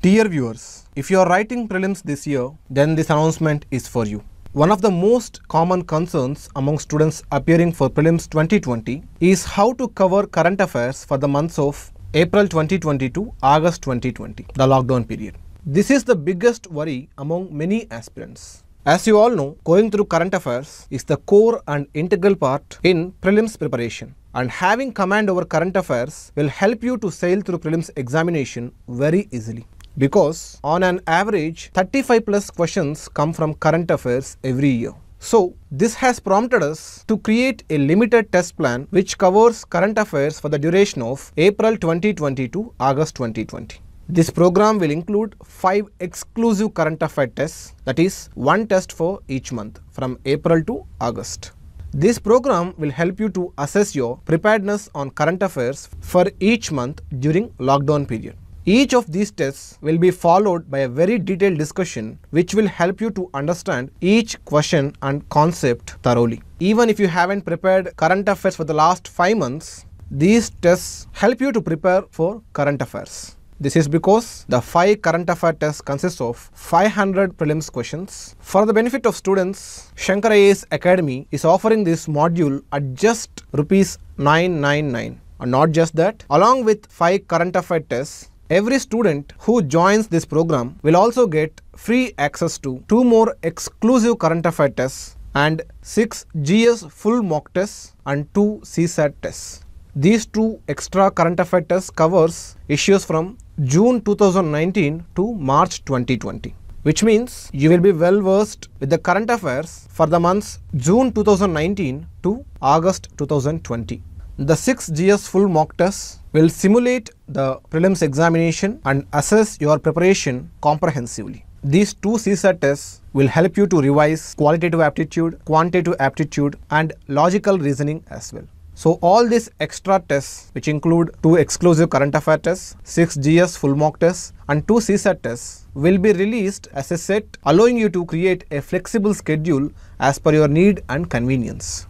Dear viewers, if you are writing prelims this year, then this announcement is for you. One of the most common concerns among students appearing for prelims 2020 is how to cover current affairs for the months of April 2020 to August 2020, the lockdown period. This is the biggest worry among many aspirants. As you all know, going through current affairs is the core and integral part in prelims preparation and having command over current affairs will help you to sail through prelims examination very easily because on an average 35 plus questions come from current affairs every year. So this has prompted us to create a limited test plan which covers current affairs for the duration of April 2020 to August 2020. This program will include 5 exclusive current affair tests that is one test for each month from April to August. This program will help you to assess your preparedness on current affairs for each month during lockdown period. Each of these tests will be followed by a very detailed discussion which will help you to understand each question and concept thoroughly. Even if you haven't prepared current affairs for the last 5 months, these tests help you to prepare for current affairs. This is because the 5 current affair tests consists of 500 prelims questions. For the benefit of students, Shankar IAS Academy is offering this module at just rupees 999. And not just that, along with 5 current affair tests, Every student who joins this program will also get free access to two more exclusive current affair tests and six GS full mock tests and two CSAT tests. These two extra current affair tests covers issues from June 2019 to March 2020 which means you will be well versed with the current affairs for the months June 2019 to August 2020. The 6 GS full mock tests will simulate the prelims examination and assess your preparation comprehensively. These two CSAT tests will help you to revise qualitative aptitude, quantitative aptitude and logical reasoning as well. So all these extra tests which include two exclusive current affair tests, 6 GS full mock tests and two CSAT tests will be released as a set allowing you to create a flexible schedule as per your need and convenience.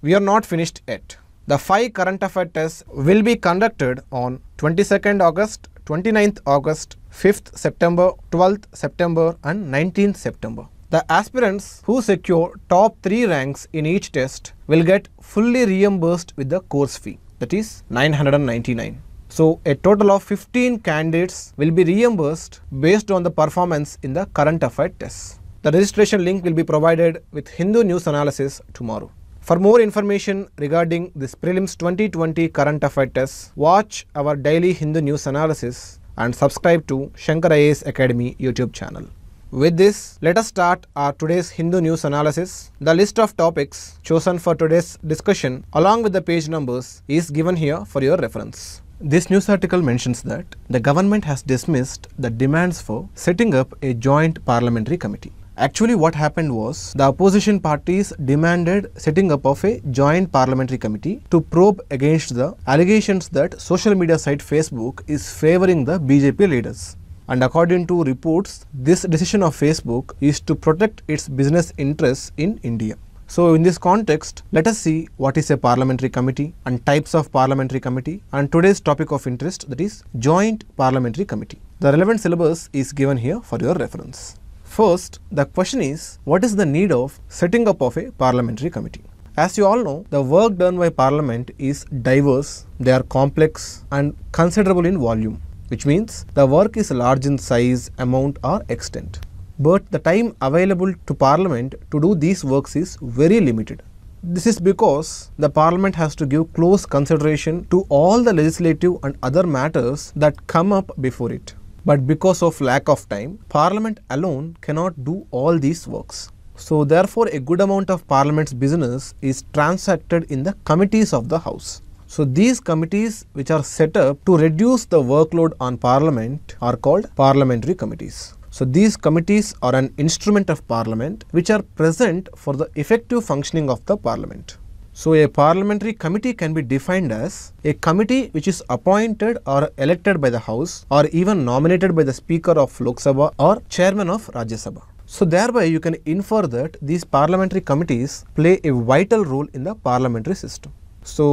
We are not finished yet. The five current affair tests will be conducted on 22nd August, 29th August, 5th September, 12th September and 19th September. The aspirants who secure top 3 ranks in each test will get fully reimbursed with the course fee that is 999. So a total of 15 candidates will be reimbursed based on the performance in the current affair tests. The registration link will be provided with Hindu News Analysis tomorrow. For more information regarding this Prelims 2020 current affair test, watch our daily Hindu news analysis and subscribe to Shankar IAS Academy YouTube channel. With this, let us start our today's Hindu news analysis. The list of topics chosen for today's discussion along with the page numbers is given here for your reference. This news article mentions that the government has dismissed the demands for setting up a joint parliamentary committee. Actually what happened was the opposition parties demanded setting up of a joint parliamentary committee to probe against the allegations that social media site Facebook is favoring the BJP leaders. And according to reports, this decision of Facebook is to protect its business interests in India. So in this context, let us see what is a parliamentary committee and types of parliamentary committee and today's topic of interest that is joint parliamentary committee. The relevant syllabus is given here for your reference. First, the question is what is the need of setting up of a parliamentary committee? As you all know, the work done by parliament is diverse, they are complex and considerable in volume, which means the work is large in size, amount or extent. But the time available to parliament to do these works is very limited. This is because the parliament has to give close consideration to all the legislative and other matters that come up before it. But because of lack of time, Parliament alone cannot do all these works. So therefore a good amount of Parliament's business is transacted in the committees of the House. So these committees which are set up to reduce the workload on Parliament are called parliamentary committees. So these committees are an instrument of Parliament which are present for the effective functioning of the Parliament. So, a parliamentary committee can be defined as a committee which is appointed or elected by the House or even nominated by the Speaker of Lok Sabha or Chairman of Rajya Sabha. So thereby you can infer that these parliamentary committees play a vital role in the parliamentary system. So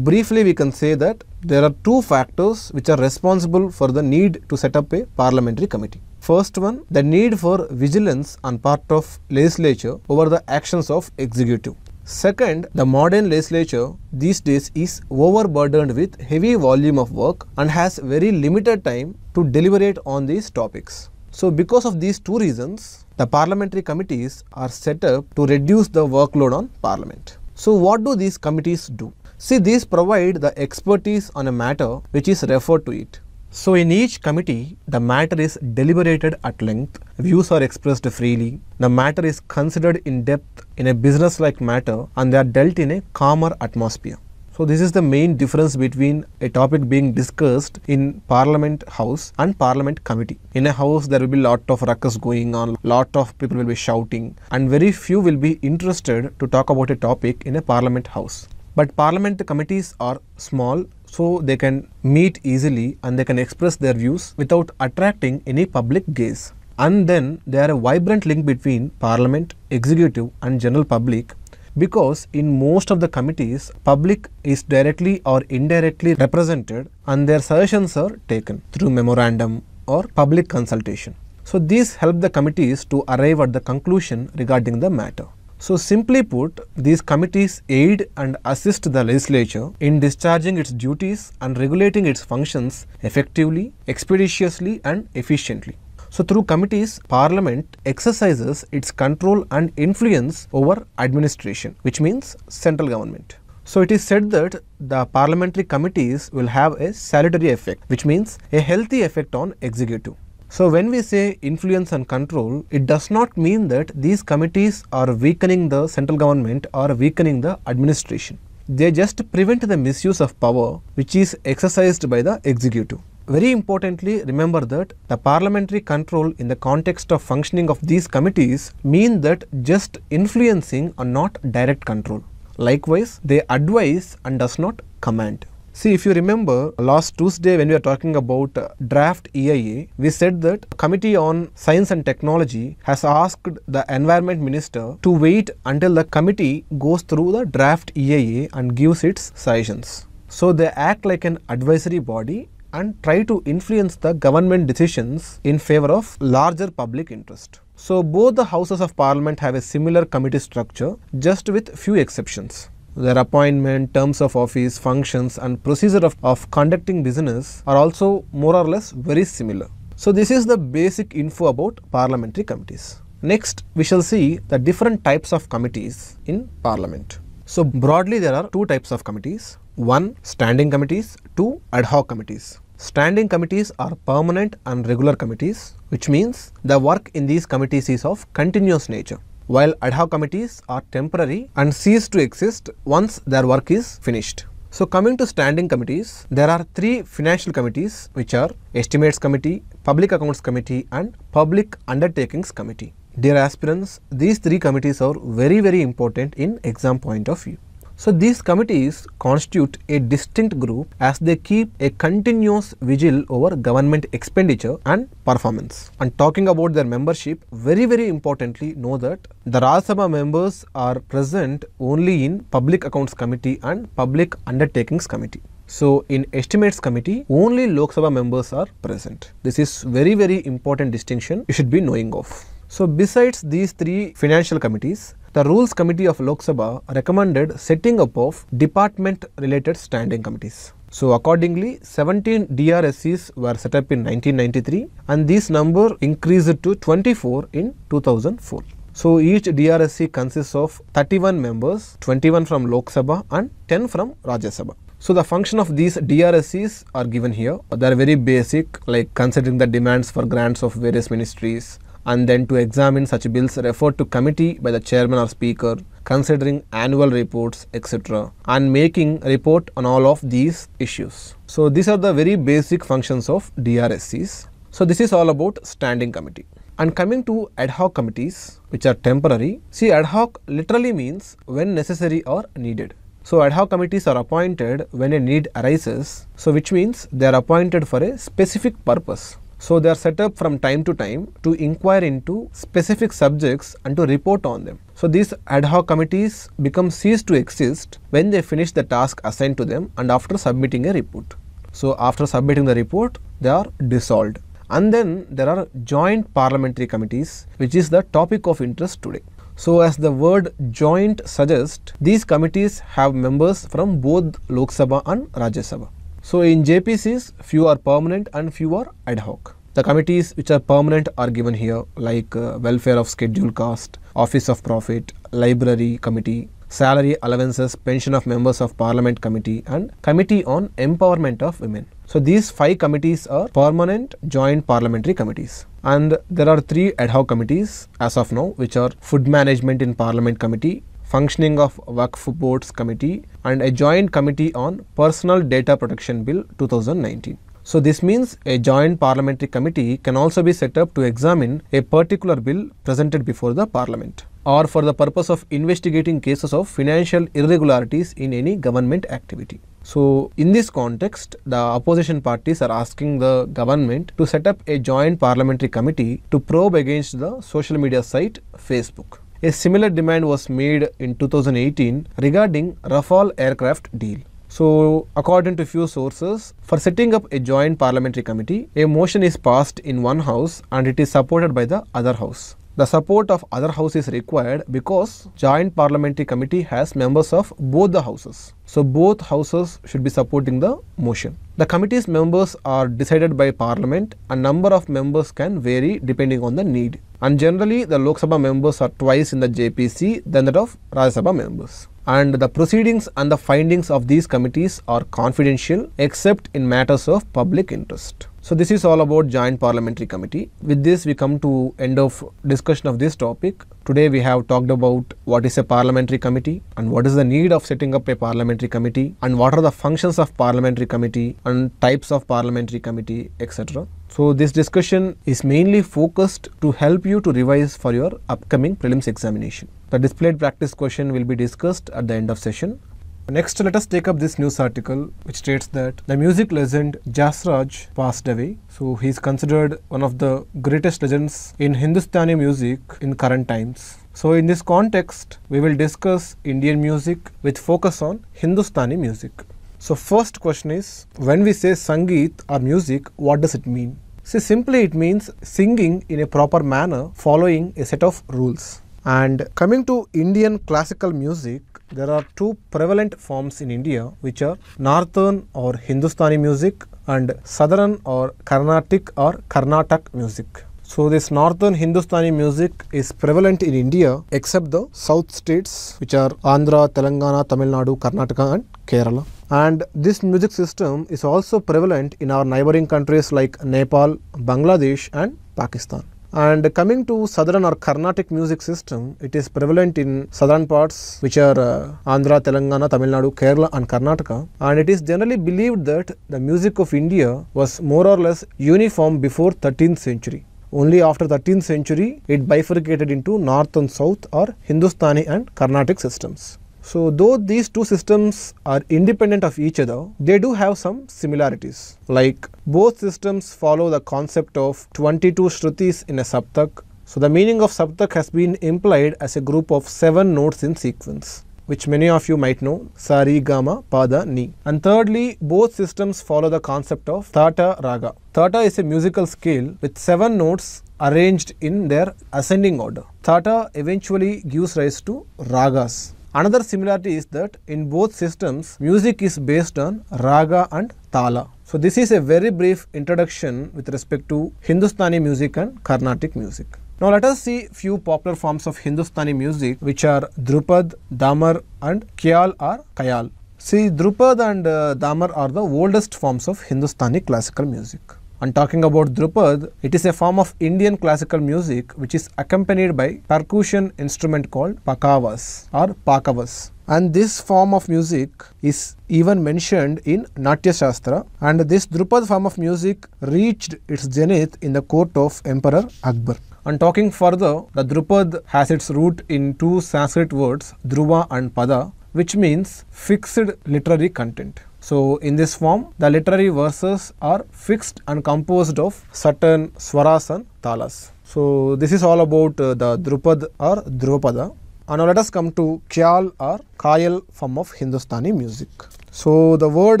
briefly we can say that there are two factors which are responsible for the need to set up a parliamentary committee. First one, the need for vigilance on part of legislature over the actions of executive. Second, the modern legislature these days is overburdened with heavy volume of work and has very limited time to deliberate on these topics. So because of these two reasons, the parliamentary committees are set up to reduce the workload on parliament. So what do these committees do? See, these provide the expertise on a matter which is referred to it. So in each committee, the matter is deliberated at length, views are expressed freely, the matter is considered in depth in a business-like matter and they are dealt in a calmer atmosphere. So this is the main difference between a topic being discussed in Parliament House and Parliament Committee. In a house there will be lot of ruckus going on, lot of people will be shouting and very few will be interested to talk about a topic in a Parliament House. But Parliament committees are small so they can meet easily and they can express their views without attracting any public gaze. And then they are a vibrant link between parliament, executive and general public because in most of the committees, public is directly or indirectly represented and their suggestions are taken through memorandum or public consultation. So these help the committees to arrive at the conclusion regarding the matter. So, simply put, these committees aid and assist the legislature in discharging its duties and regulating its functions effectively, expeditiously and efficiently. So, through committees, parliament exercises its control and influence over administration, which means central government. So, it is said that the parliamentary committees will have a salutary effect, which means a healthy effect on executive. So, when we say influence and control, it does not mean that these committees are weakening the central government or weakening the administration. They just prevent the misuse of power which is exercised by the executive. Very importantly, remember that the parliamentary control in the context of functioning of these committees mean that just influencing or not direct control. Likewise, they advise and does not command. See, if you remember last Tuesday when we were talking about draft EIA, we said that Committee on Science and Technology has asked the Environment Minister to wait until the committee goes through the draft EIA and gives its suggestions. So they act like an advisory body and try to influence the government decisions in favor of larger public interest. So both the houses of parliament have a similar committee structure just with few exceptions their appointment, terms of office, functions and procedure of, of conducting business are also more or less very similar. So this is the basic info about parliamentary committees. Next, we shall see the different types of committees in parliament. So broadly there are two types of committees. One, standing committees, two, ad hoc committees. Standing committees are permanent and regular committees, which means the work in these committees is of continuous nature while ad hoc committees are temporary and cease to exist once their work is finished. So coming to standing committees, there are three financial committees which are Estimates Committee, Public Accounts Committee and Public Undertakings Committee. Dear aspirants, these three committees are very very important in exam point of view. So these committees constitute a distinct group as they keep a continuous vigil over government expenditure and performance. And talking about their membership, very very importantly know that the Raj Sabha members are present only in Public Accounts Committee and Public Undertakings Committee. So in estimates committee, only Lok Sabha members are present. This is very very important distinction you should be knowing of. So besides these three financial committees, the Rules Committee of Lok Sabha recommended setting up of department related standing committees. So accordingly, 17 DRSCs were set up in 1993 and this number increased to 24 in 2004. So each DRSC consists of 31 members, 21 from Lok Sabha and 10 from Rajya Sabha. So the function of these DRSCs are given here. They are very basic like considering the demands for grants of various ministries, and then to examine such bills referred to committee by the chairman or speaker, considering annual reports, etc. and making report on all of these issues. So these are the very basic functions of DRSCs. So this is all about standing committee. And coming to ad hoc committees, which are temporary, see ad hoc literally means when necessary or needed. So ad hoc committees are appointed when a need arises, so which means they are appointed for a specific purpose. So, they are set up from time to time to inquire into specific subjects and to report on them. So, these ad hoc committees become cease to exist when they finish the task assigned to them and after submitting a report. So, after submitting the report, they are dissolved. And then there are joint parliamentary committees, which is the topic of interest today. So, as the word joint suggests, these committees have members from both Lok Sabha and Rajya Sabha. So in JPCs, few are permanent and few are ad hoc. The committees which are permanent are given here like uh, welfare of scheduled caste, office of profit, library committee, salary allowances, pension of members of parliament committee and committee on empowerment of women. So these five committees are permanent joint parliamentary committees and there are three ad hoc committees as of now which are food management in parliament committee, functioning of Wakf Boards Committee and a joint committee on Personal Data Protection Bill 2019. So this means a joint parliamentary committee can also be set up to examine a particular bill presented before the parliament or for the purpose of investigating cases of financial irregularities in any government activity. So, in this context, the opposition parties are asking the government to set up a joint parliamentary committee to probe against the social media site Facebook. A similar demand was made in 2018 regarding Rafale aircraft deal. So, according to few sources, for setting up a joint parliamentary committee, a motion is passed in one house and it is supported by the other house. The support of other house is required because joint parliamentary committee has members of both the houses. So both houses should be supporting the motion. The committee's members are decided by parliament. A number of members can vary depending on the need. And generally the Lok Sabha members are twice in the JPC than that of Rajya Sabha members and the proceedings and the findings of these committees are confidential except in matters of public interest. So, this is all about joint parliamentary committee. With this we come to end of discussion of this topic. Today we have talked about what is a parliamentary committee and what is the need of setting up a parliamentary committee and what are the functions of parliamentary committee and types of parliamentary committee etc. So this discussion is mainly focused to help you to revise for your upcoming prelims examination. The displayed practice question will be discussed at the end of session. Next, let us take up this news article, which states that the music legend Jasraj passed away. So, he is considered one of the greatest legends in Hindustani music in current times. So, in this context, we will discuss Indian music with focus on Hindustani music. So, first question is when we say Sangeet or music, what does it mean? See, simply it means singing in a proper manner following a set of rules. And coming to Indian classical music, there are two prevalent forms in India which are northern or Hindustani music and southern or Carnatic or Karnataka music. So this northern Hindustani music is prevalent in India except the south states which are Andhra, Telangana, Tamil Nadu, Karnataka and Kerala. And this music system is also prevalent in our neighboring countries like Nepal, Bangladesh and Pakistan. And coming to southern or Carnatic music system, it is prevalent in southern parts which are uh, Andhra, Telangana, Tamil Nadu, Kerala and Karnataka. And it is generally believed that the music of India was more or less uniform before 13th century. Only after 13th century, it bifurcated into north and south or Hindustani and Carnatic systems. So though these two systems are independent of each other, they do have some similarities. Like both systems follow the concept of 22 shrutis in a saptak. So the meaning of saptak has been implied as a group of 7 notes in sequence which many of you might know, Sari, Gama, Pada, Ni. And thirdly, both systems follow the concept of Thata Raga. Thata is a musical scale with seven notes arranged in their ascending order. Thata eventually gives rise to ragas. Another similarity is that in both systems, music is based on raga and tala. So this is a very brief introduction with respect to Hindustani music and Carnatic music. Now let us see few popular forms of Hindustani music which are Drupad, Damar and Khyal or Kayal. See Drupad and uh, Damar are the oldest forms of Hindustani classical music. And talking about Drupad, it is a form of Indian classical music which is accompanied by percussion instrument called pakavas or pakavas. And this form of music is even mentioned in Natya Shastra and this Drupad form of music reached its zenith in the court of Emperor Akbar. And talking further, the Drupad has its root in two Sanskrit words, Dhruva and Pada, which means fixed literary content. So in this form, the literary verses are fixed and composed of certain swaras and talas. So this is all about uh, the Drupad or Dhruvapada. And now let us come to Khyal or Kayal form of Hindustani music. So the word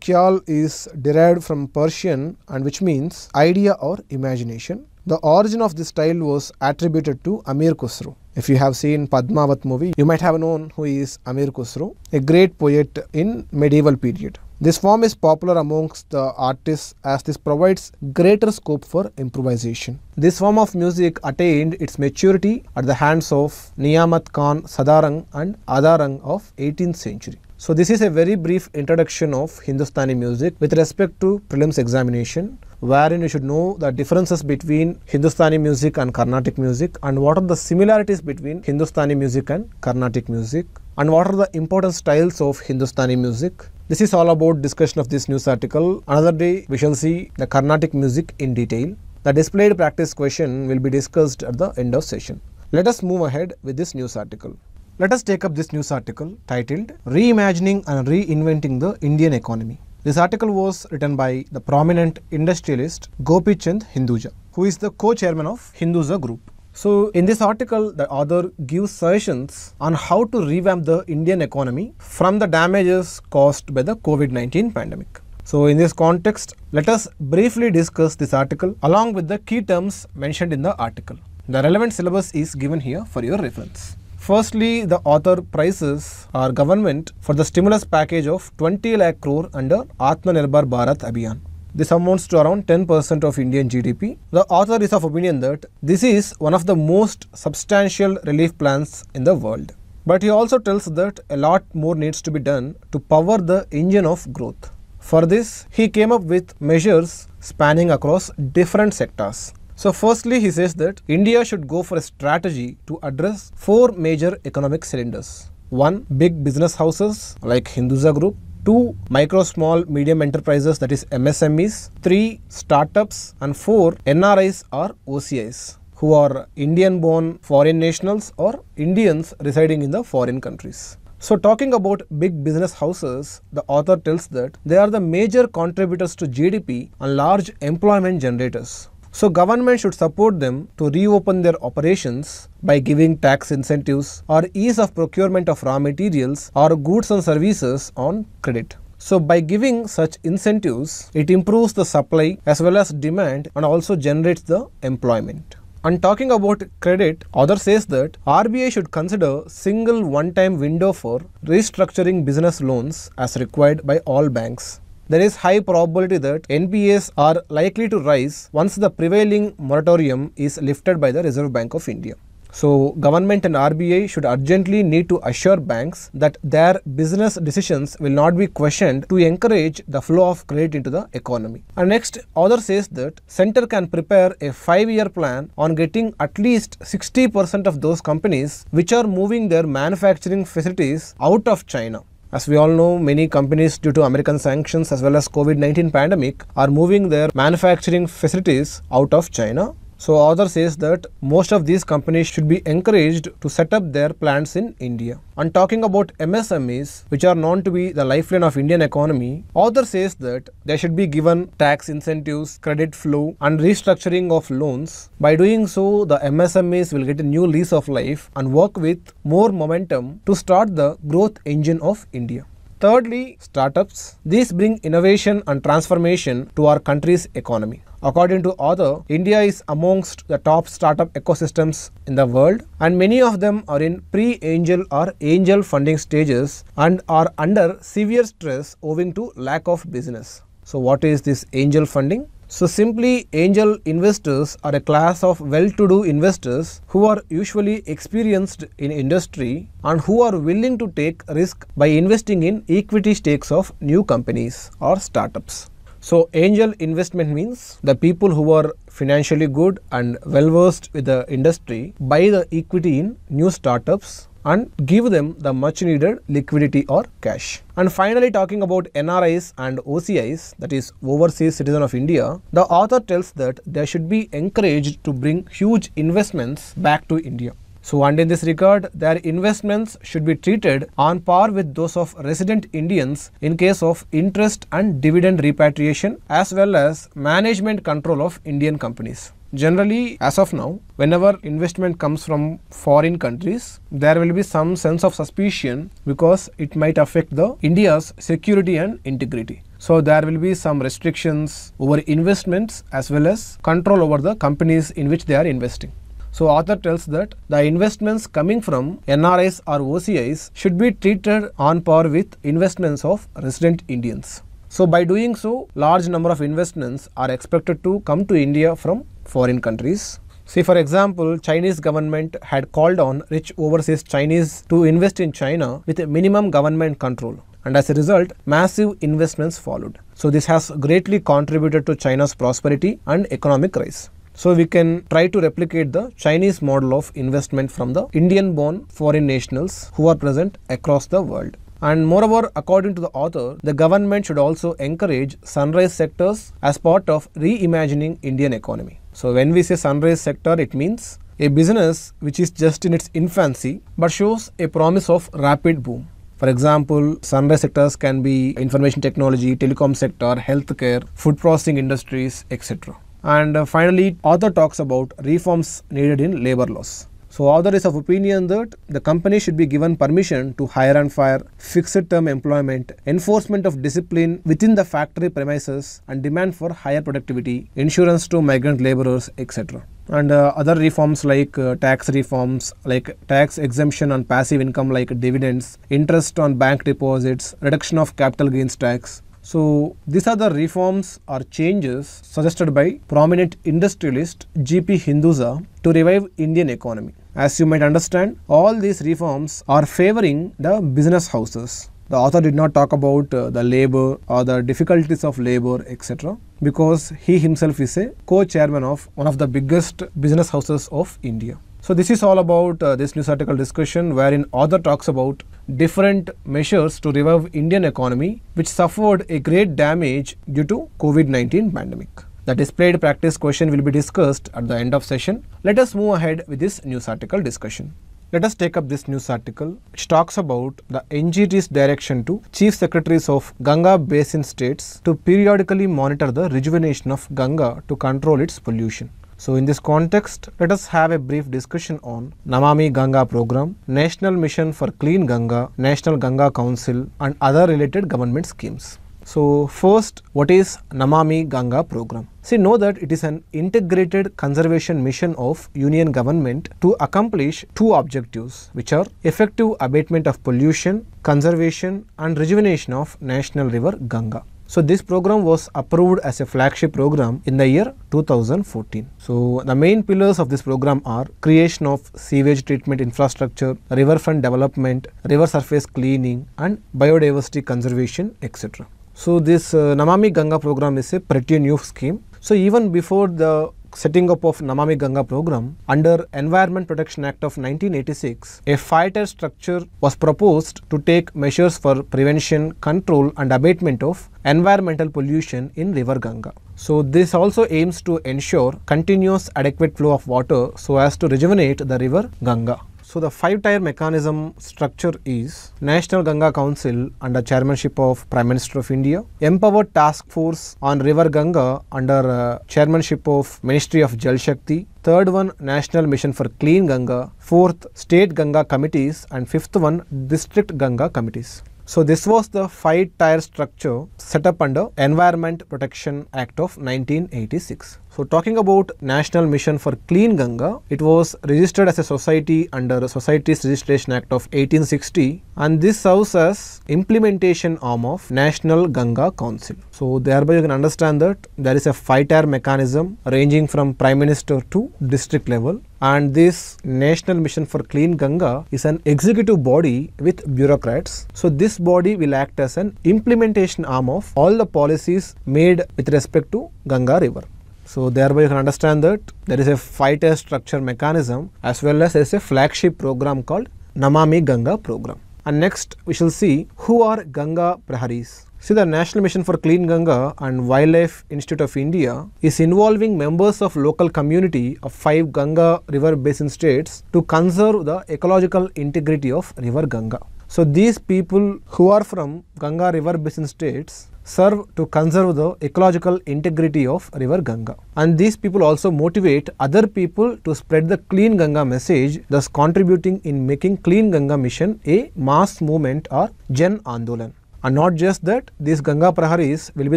Khyal is derived from Persian and which means idea or imagination. The origin of this style was attributed to Amir Khusro. If you have seen Padmavat movie, you might have known who is Amir Khusro, a great poet in medieval period. This form is popular amongst the artists as this provides greater scope for improvisation. This form of music attained its maturity at the hands of Niyamat Khan Sadarang and Adarang of 18th century. So this is a very brief introduction of Hindustani music with respect to prelims examination wherein you should know the differences between Hindustani music and Carnatic music and what are the similarities between Hindustani music and Carnatic music and what are the important styles of Hindustani music. This is all about discussion of this news article. Another day we shall see the Carnatic music in detail. The displayed practice question will be discussed at the end of session. Let us move ahead with this news article. Let us take up this news article titled Reimagining and Reinventing the Indian Economy. This article was written by the prominent industrialist Gopi Chand Hinduja, who is the co-chairman of Hinduja Group. So in this article, the author gives suggestions on how to revamp the Indian economy from the damages caused by the COVID-19 pandemic. So in this context, let us briefly discuss this article along with the key terms mentioned in the article. The relevant syllabus is given here for your reference. Firstly, the author praises our government for the stimulus package of 20 lakh crore under Atmanirbhar Bharat Abhiyan. This amounts to around 10% of Indian GDP. The author is of opinion that this is one of the most substantial relief plans in the world. But he also tells that a lot more needs to be done to power the engine of growth. For this, he came up with measures spanning across different sectors. So firstly, he says that India should go for a strategy to address four major economic cylinders. One, big business houses like Hinduja Group. Two, micro, small, medium enterprises that is MSMEs. Three, startups. And four, NRIs or OCIs who are Indian born foreign nationals or Indians residing in the foreign countries. So, talking about big business houses, the author tells that they are the major contributors to GDP and large employment generators. So government should support them to reopen their operations by giving tax incentives or ease of procurement of raw materials or goods and services on credit. So by giving such incentives, it improves the supply as well as demand and also generates the employment. And talking about credit, author says that RBI should consider single one-time window for restructuring business loans as required by all banks there is high probability that NPAs are likely to rise once the prevailing moratorium is lifted by the Reserve Bank of India. So, government and RBI should urgently need to assure banks that their business decisions will not be questioned to encourage the flow of credit into the economy. And next, author says that center can prepare a 5-year plan on getting at least 60% of those companies which are moving their manufacturing facilities out of China. As we all know, many companies due to American sanctions as well as COVID-19 pandemic are moving their manufacturing facilities out of China so author says that most of these companies should be encouraged to set up their plants in India. And talking about MSMEs, which are known to be the lifeline of Indian economy, author says that they should be given tax incentives, credit flow and restructuring of loans. By doing so, the MSMEs will get a new lease of life and work with more momentum to start the growth engine of India. Thirdly, startups. These bring innovation and transformation to our country's economy. According to Author, India is amongst the top startup ecosystems in the world and many of them are in pre-angel or angel funding stages and are under severe stress owing to lack of business. So what is this angel funding? So simply angel investors are a class of well-to-do investors who are usually experienced in industry and who are willing to take risk by investing in equity stakes of new companies or startups. So, angel investment means the people who are financially good and well versed with the industry buy the equity in new startups and give them the much needed liquidity or cash. And finally, talking about NRIs and OCIs, that is overseas citizen of India, the author tells that they should be encouraged to bring huge investments back to India. So and in this regard, their investments should be treated on par with those of resident Indians in case of interest and dividend repatriation as well as management control of Indian companies. Generally, as of now, whenever investment comes from foreign countries, there will be some sense of suspicion because it might affect the India's security and integrity. So there will be some restrictions over investments as well as control over the companies in which they are investing. So author tells that the investments coming from NRIs or OCIs should be treated on par with investments of resident Indians. So by doing so, large number of investments are expected to come to India from foreign countries. Say for example, Chinese government had called on rich overseas Chinese to invest in China with a minimum government control and as a result, massive investments followed. So this has greatly contributed to China's prosperity and economic rise. So we can try to replicate the Chinese model of investment from the Indian-born foreign nationals who are present across the world. And moreover, according to the author, the government should also encourage sunrise sectors as part of reimagining Indian economy. So when we say sunrise sector, it means a business which is just in its infancy but shows a promise of rapid boom. For example, sunrise sectors can be information technology, telecom sector, healthcare, food processing industries, etc. And uh, finally, author talks about reforms needed in labor laws. So author is of opinion that the company should be given permission to hire and fire, fixed term employment, enforcement of discipline within the factory premises and demand for higher productivity, insurance to migrant laborers, etc. And uh, other reforms like uh, tax reforms, like tax exemption on passive income like dividends, interest on bank deposits, reduction of capital gains tax, so, these are the reforms or changes suggested by prominent industrialist G.P. Hinduja to revive Indian economy. As you might understand, all these reforms are favoring the business houses. The author did not talk about uh, the labor or the difficulties of labor, etc., because he himself is a co chairman of one of the biggest business houses of India. So, this is all about uh, this news article discussion wherein author talks about different measures to revive Indian economy which suffered a great damage due to COVID-19 pandemic. The displayed practice question will be discussed at the end of session. Let us move ahead with this news article discussion. Let us take up this news article which talks about the NGT's direction to chief secretaries of Ganga basin states to periodically monitor the rejuvenation of Ganga to control its pollution. So, in this context, let us have a brief discussion on Namami Ganga program, National Mission for Clean Ganga, National Ganga Council and other related government schemes. So, first, what is Namami Ganga program? See, know that it is an integrated conservation mission of Union government to accomplish two objectives, which are effective abatement of pollution, conservation and rejuvenation of national river Ganga. So this program was approved as a flagship program in the year 2014. So the main pillars of this program are creation of sewage treatment infrastructure, riverfront development, river surface cleaning and biodiversity conservation etc. So this uh, Namami Ganga program is a pretty new scheme. So even before the setting up of Namami Ganga program, under Environment Protection Act of 1986, a fighter structure was proposed to take measures for prevention, control and abatement of environmental pollution in river Ganga. So this also aims to ensure continuous adequate flow of water so as to rejuvenate the river Ganga. So, the five tier mechanism structure is National Ganga Council under chairmanship of Prime Minister of India, Empowered Task Force on River Ganga under uh, chairmanship of Ministry of Jal Shakti, third one National Mission for Clean Ganga, fourth State Ganga Committees and fifth one District Ganga Committees. So this was the five tier structure set up under Environment Protection Act of 1986. So talking about National Mission for Clean Ganga, it was registered as a society under Societies Registration Act of 1860 and this serves as implementation arm of National Ganga Council. So thereby you can understand that there is a fighter mechanism ranging from Prime Minister to district level and this National Mission for Clean Ganga is an executive body with bureaucrats. So this body will act as an implementation arm of all the policies made with respect to Ganga river. So thereby you can understand that there is a 5 structure mechanism as well as there is a flagship program called Namami Ganga program. And next we shall see who are Ganga Praharis. See the National Mission for Clean Ganga and Wildlife Institute of India is involving members of local community of five Ganga river basin states to conserve the ecological integrity of river Ganga. So these people who are from Ganga river basin states serve to conserve the ecological integrity of river Ganga. And these people also motivate other people to spread the clean Ganga message, thus contributing in making clean Ganga mission a mass movement or Jan Andolan. And not just that, these Ganga Praharis will be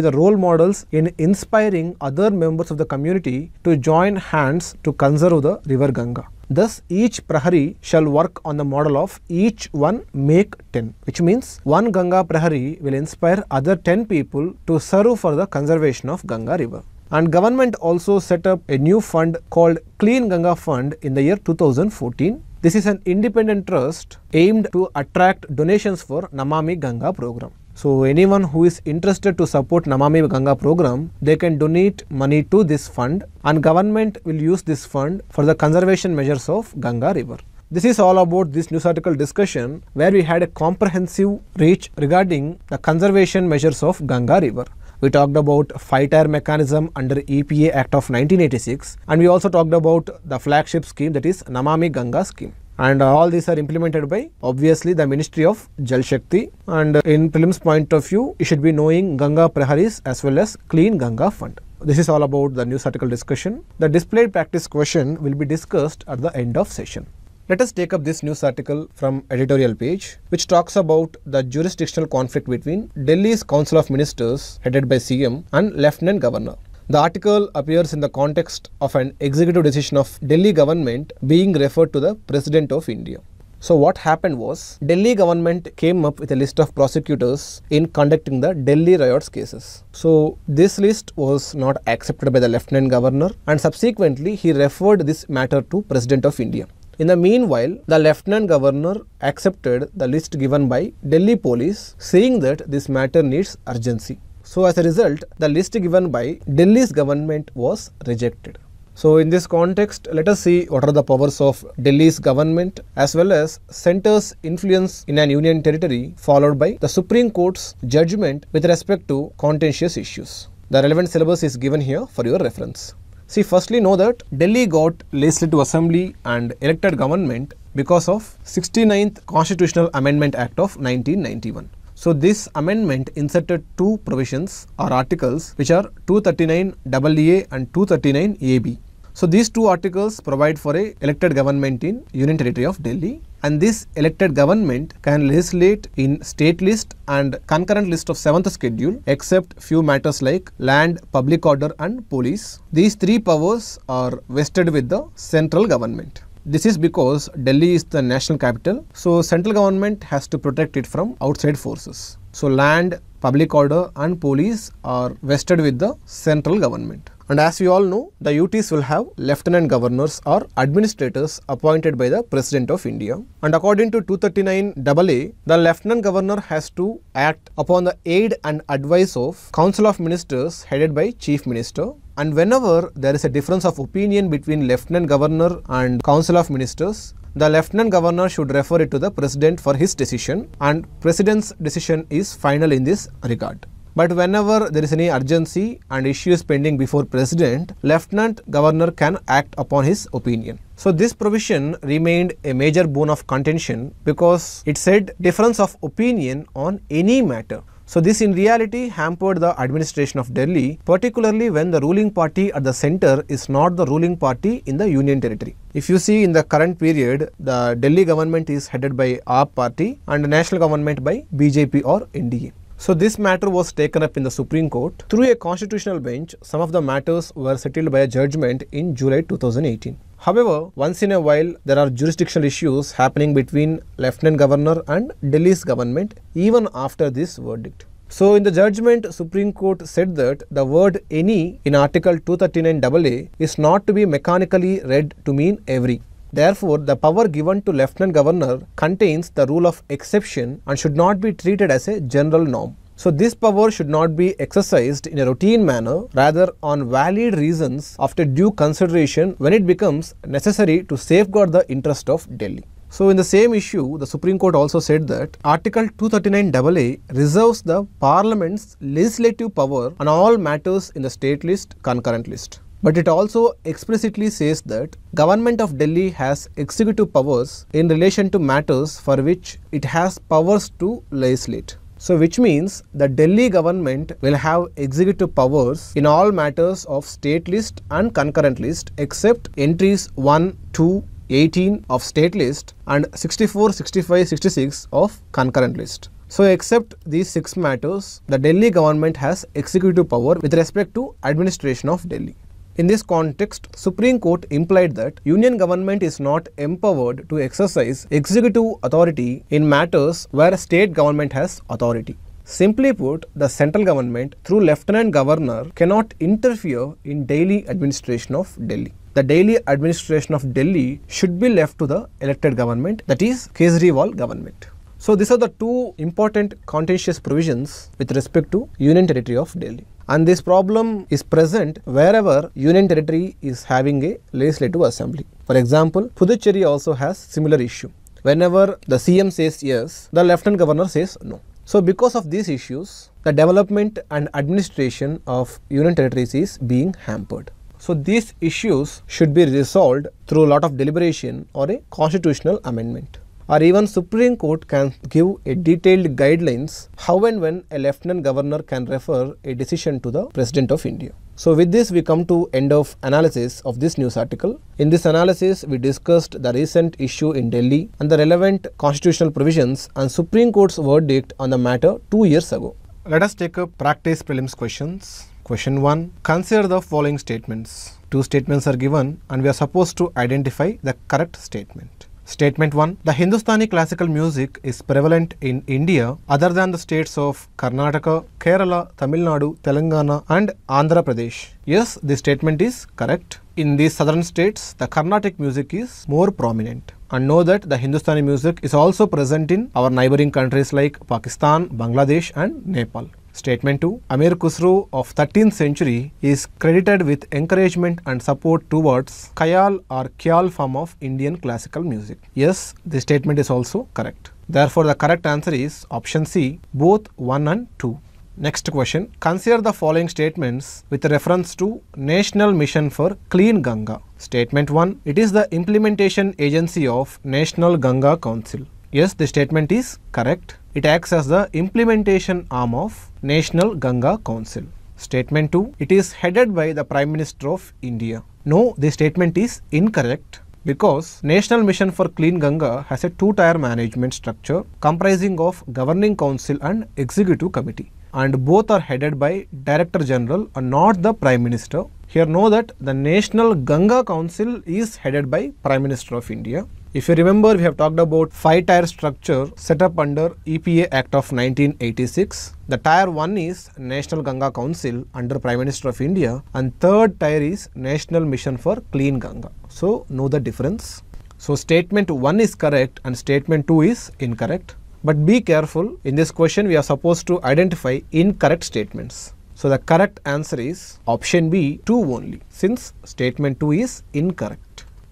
the role models in inspiring other members of the community to join hands to conserve the river Ganga. Thus, each prahari shall work on the model of each one make 10, which means one Ganga prahari will inspire other 10 people to serve for the conservation of Ganga river and government also set up a new fund called Clean Ganga Fund in the year 2014. This is an independent trust aimed to attract donations for Namami Ganga program. So anyone who is interested to support Namami Ganga program, they can donate money to this fund and government will use this fund for the conservation measures of Ganga river. This is all about this news article discussion where we had a comprehensive reach regarding the conservation measures of Ganga river. We talked about five-tier mechanism under EPA Act of 1986 and we also talked about the flagship scheme that is Namami Ganga scheme and all these are implemented by obviously the Ministry of Jal Shakti and in prelims point of view you should be knowing Ganga Praharis as well as Clean Ganga Fund. This is all about the news article discussion. The displayed practice question will be discussed at the end of session. Let us take up this news article from editorial page which talks about the jurisdictional conflict between Delhi's Council of Ministers headed by CM and Lieutenant Governor. The article appears in the context of an executive decision of Delhi government being referred to the President of India. So what happened was Delhi government came up with a list of prosecutors in conducting the Delhi riots cases. So this list was not accepted by the lieutenant governor and subsequently he referred this matter to President of India. In the meanwhile, the lieutenant governor accepted the list given by Delhi police saying that this matter needs urgency. So as a result, the list given by Delhi's government was rejected. So in this context, let us see what are the powers of Delhi's government as well as center's influence in an union territory followed by the Supreme Court's judgment with respect to contentious issues. The relevant syllabus is given here for your reference. See firstly know that Delhi got legislative assembly and elected government because of 69th Constitutional Amendment Act of 1991. So this amendment inserted two provisions or articles which are 239AA and 239AB. So these two articles provide for a elected government in Union Territory of Delhi and this elected government can legislate in state list and concurrent list of 7th schedule except few matters like land, public order and police. These three powers are vested with the central government. This is because Delhi is the national capital, so central government has to protect it from outside forces. So land, public order and police are vested with the central government. And as we all know, the UTs will have lieutenant governors or administrators appointed by the President of India. And according to 239 AA, the lieutenant governor has to act upon the aid and advice of Council of Ministers headed by Chief Minister and whenever there is a difference of opinion between Lieutenant Governor and Council of Ministers, the Lieutenant Governor should refer it to the President for his decision and President's decision is final in this regard. But whenever there is any urgency and issues pending before President, Lieutenant Governor can act upon his opinion. So this provision remained a major bone of contention because it said difference of opinion on any matter. So this in reality hampered the administration of Delhi, particularly when the ruling party at the center is not the ruling party in the union territory. If you see in the current period, the Delhi government is headed by AAP party and the national government by BJP or NDA. So this matter was taken up in the Supreme Court. Through a constitutional bench, some of the matters were settled by a judgment in July 2018. However, once in a while, there are jurisdictional issues happening between Lieutenant Governor and Delhi's government even after this verdict. So in the judgment, Supreme Court said that the word any in Article 239 A is not to be mechanically read to mean every. Therefore, the power given to Lieutenant Governor contains the rule of exception and should not be treated as a general norm. So this power should not be exercised in a routine manner, rather on valid reasons after due consideration when it becomes necessary to safeguard the interest of Delhi. So in the same issue, the Supreme Court also said that Article 239AA reserves the Parliament's legislative power on all matters in the state list, concurrent list. But it also explicitly says that government of Delhi has executive powers in relation to matters for which it has powers to legislate. So which means the Delhi government will have executive powers in all matters of state list and concurrent list except entries 1, 2, 18 of state list and 64, 65, 66 of concurrent list. So except these six matters, the Delhi government has executive power with respect to administration of Delhi. In this context, Supreme Court implied that union government is not empowered to exercise executive authority in matters where state government has authority. Simply put, the central government through Lieutenant Governor cannot interfere in daily administration of Delhi. The daily administration of Delhi should be left to the elected government, that is Kejriwal government. So these are the two important contentious provisions with respect to Union Territory of Delhi and this problem is present wherever union territory is having a legislative assembly. For example, Puducherry also has similar issue. Whenever the CM says yes, the lieutenant governor says no. So because of these issues, the development and administration of union territories is being hampered. So these issues should be resolved through a lot of deliberation or a constitutional amendment or even Supreme Court can give a detailed guidelines how and when a lieutenant governor can refer a decision to the President of India. So with this we come to end of analysis of this news article. In this analysis we discussed the recent issue in Delhi and the relevant constitutional provisions and Supreme Court's verdict on the matter 2 years ago. Let us take a practice prelims questions. Question 1. Consider the following statements. Two statements are given and we are supposed to identify the correct statement. Statement 1. The Hindustani classical music is prevalent in India other than the states of Karnataka, Kerala, Tamil Nadu, Telangana and Andhra Pradesh. Yes, the statement is correct. In these southern states, the Carnatic music is more prominent. And know that the Hindustani music is also present in our neighboring countries like Pakistan, Bangladesh and Nepal. Statement 2 Amir Khusro of 13th century is credited with encouragement and support towards Khayal or Khyal form of Indian classical music. Yes, the statement is also correct. Therefore, the correct answer is option C, both 1 and 2. Next question. Consider the following statements with reference to National Mission for Clean Ganga. Statement 1. It is the implementation agency of National Ganga Council. Yes, the statement is correct. It acts as the implementation arm of National Ganga Council. Statement 2. It is headed by the Prime Minister of India. No, the statement is incorrect because National Mission for Clean Ganga has a two-tier management structure comprising of Governing Council and Executive Committee and both are headed by Director General and not the Prime Minister. Here know that the National Ganga Council is headed by Prime Minister of India if you remember, we have talked about 5-tire structure set up under EPA Act of 1986. The tier 1 is National Ganga Council under Prime Minister of India and third tier is National Mission for Clean Ganga. So, know the difference. So, statement 1 is correct and statement 2 is incorrect. But be careful, in this question we are supposed to identify incorrect statements. So, the correct answer is option B 2 only since statement 2 is incorrect.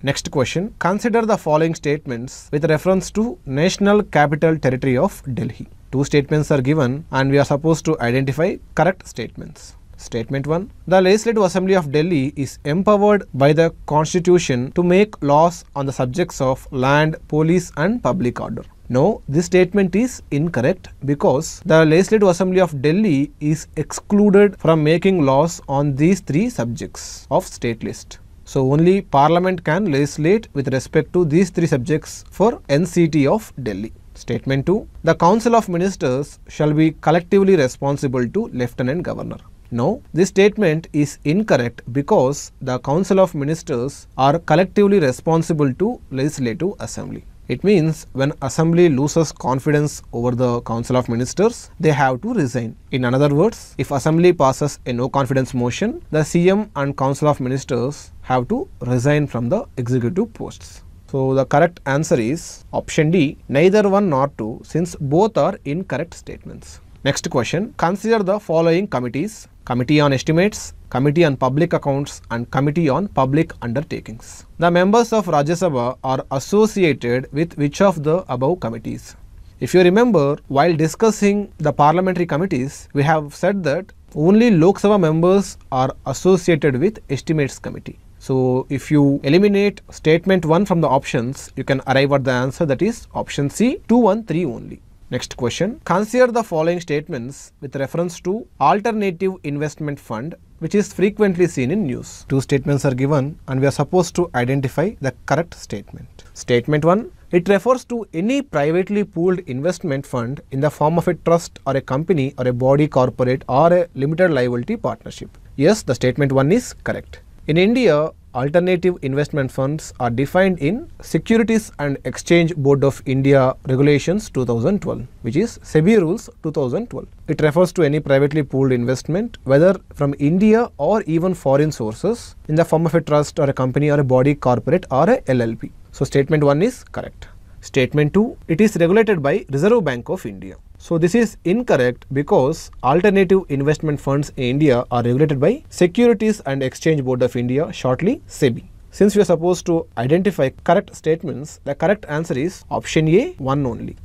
Next question. Consider the following statements with reference to National Capital Territory of Delhi. Two statements are given and we are supposed to identify correct statements. Statement 1. The Legislative Assembly of Delhi is empowered by the Constitution to make laws on the subjects of land, police and public order. No, this statement is incorrect because the Legislative Assembly of Delhi is excluded from making laws on these three subjects of state list. So, only parliament can legislate with respect to these three subjects for NCT of Delhi. Statement 2. The Council of Ministers shall be collectively responsible to Lieutenant Governor. No, this statement is incorrect because the Council of Ministers are collectively responsible to Legislative Assembly. It means when assembly loses confidence over the council of ministers, they have to resign. In another words, if assembly passes a no confidence motion, the CM and council of ministers have to resign from the executive posts. So, the correct answer is option D, neither 1 nor 2 since both are incorrect statements. Next question, consider the following committees, Committee on Estimates, Committee on Public Accounts and Committee on Public Undertakings. The members of Rajya Sabha are associated with which of the above committees? If you remember, while discussing the parliamentary committees, we have said that only Lok Sabha members are associated with Estimates Committee. So, if you eliminate statement 1 from the options, you can arrive at the answer that is option C 213 only. Next question. Consider the following statements with reference to alternative investment fund which is frequently seen in news. Two statements are given and we are supposed to identify the correct statement. Statement 1. It refers to any privately pooled investment fund in the form of a trust or a company or a body corporate or a limited liability partnership. Yes, the statement 1 is correct. In India, alternative investment funds are defined in Securities and Exchange Board of India Regulations 2012, which is SEBI rules 2012. It refers to any privately pooled investment, whether from India or even foreign sources, in the form of a trust or a company or a body corporate or a LLP. So statement 1 is correct. Statement 2 It is regulated by Reserve Bank of India. So this is incorrect because alternative investment funds in India are regulated by Securities and Exchange Board of India shortly SEBI. Since we are supposed to identify correct statements, the correct answer is option A 1 only.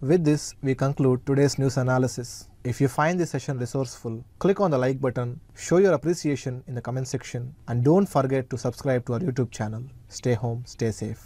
With this, we conclude today's news analysis. If you find this session resourceful, click on the like button, show your appreciation in the comment section and don't forget to subscribe to our YouTube channel. Stay home, stay safe.